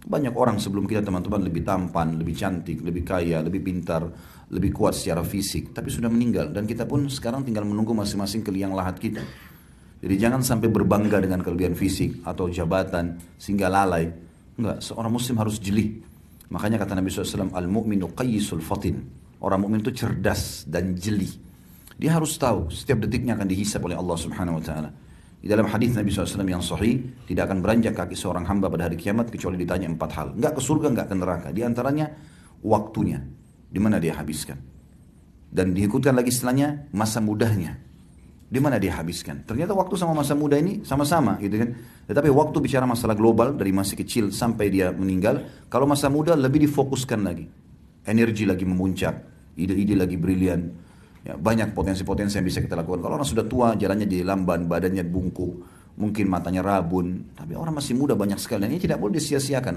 Banyak orang sebelum kita teman-teman lebih tampan, lebih cantik, lebih kaya, lebih pintar, lebih kuat secara fisik, tapi sudah meninggal dan kita pun sekarang tinggal menunggu masing-masing ke liang lahat kita. Jadi jangan sampai berbangga dengan kelebihan fisik atau jabatan sehingga lalai. Enggak, seorang muslim harus jeli. Makanya kata Nabi SAW, Al-mu'minu qayyisul fatin. Orang mukmin itu cerdas dan jeli. Dia harus tahu setiap detiknya akan dihisap oleh Allah Subhanahu wa taala. Di dalam hadis Nabi SAW yang sahih, tidak akan beranjak kaki seorang hamba pada hari kiamat kecuali ditanya empat hal. Enggak ke surga, enggak ke neraka. Di antaranya waktunya, di mana dia habiskan. Dan diikutkan lagi setelahnya masa mudahnya. Di mana dia habiskan? Ternyata waktu sama masa muda ini sama-sama gitu kan. Tetapi waktu bicara masalah global dari masih kecil sampai dia meninggal, kalau masa muda lebih difokuskan lagi. Energi lagi memuncak, ide-ide lagi brilian, Ya, banyak potensi-potensi yang bisa kita lakukan. Kalau orang sudah tua, jalannya jadi lamban, badannya bungkuk, mungkin matanya rabun, tapi orang masih muda banyak sekali. Dan ini tidak boleh disia-siakan.